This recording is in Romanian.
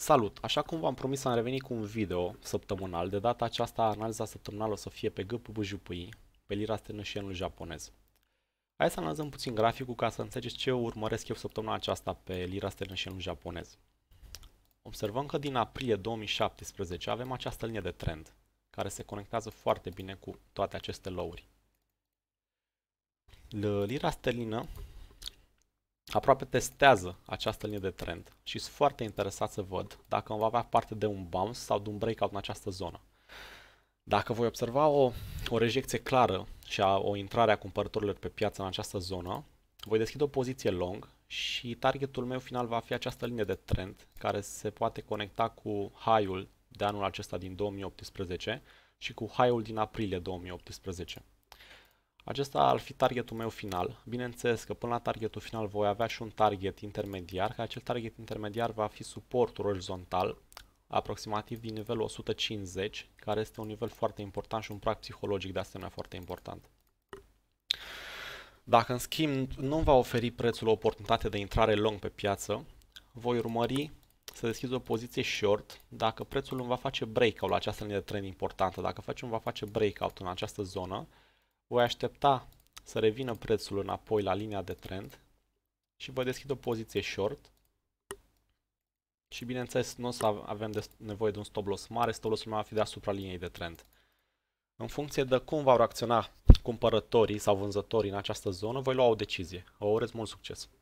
Salut! Așa cum v-am promis, am revenit cu un video săptămânal. De data aceasta, analiza săptămânală o să fie pe GPBJPI, pe lira străină și enul japonez. Hai să analizăm puțin graficul ca să înțelegeți ce urmăresc eu săptămâna aceasta pe lira străină și enul japonez. Observăm că din aprilie 2017 avem această linie de trend, care se conectează foarte bine cu toate aceste lowuri. Lira sterlină aproape testează această linie de trend și sunt foarte interesat să văd dacă va avea parte de un bounce sau de un breakout în această zonă. Dacă voi observa o, o rejecție clară și a, o intrare a cumpărătorilor pe piață în această zonă, voi deschide o poziție long și targetul meu final va fi această linie de trend care se poate conecta cu high-ul de anul acesta din 2018 și cu high-ul din aprilie 2018. Acesta ar fi targetul meu final. Bineînțeles că până la targetul final voi avea și un target intermediar, că acel target intermediar va fi suportul orizontal, aproximativ din nivelul 150, care este un nivel foarte important și un prag psihologic de asemenea foarte important. Dacă în schimb nu va oferi prețul o oportunitate de intrare long pe piață, voi urmări să deschizi o poziție short dacă prețul îmi va face breakout la această linie de trend importantă. Dacă facem, va face breakout în această zonă voi aștepta să revină prețul înapoi la linia de trend și vă deschid o poziție short. Și bineînțeles, nu o să avem de nevoie de un stop loss mare, stop loss-ul meu va fi deasupra liniei de trend. În funcție de cum va reacționa cumpărătorii sau vânzătorii în această zonă, voi lua o decizie. Vă urez mult succes!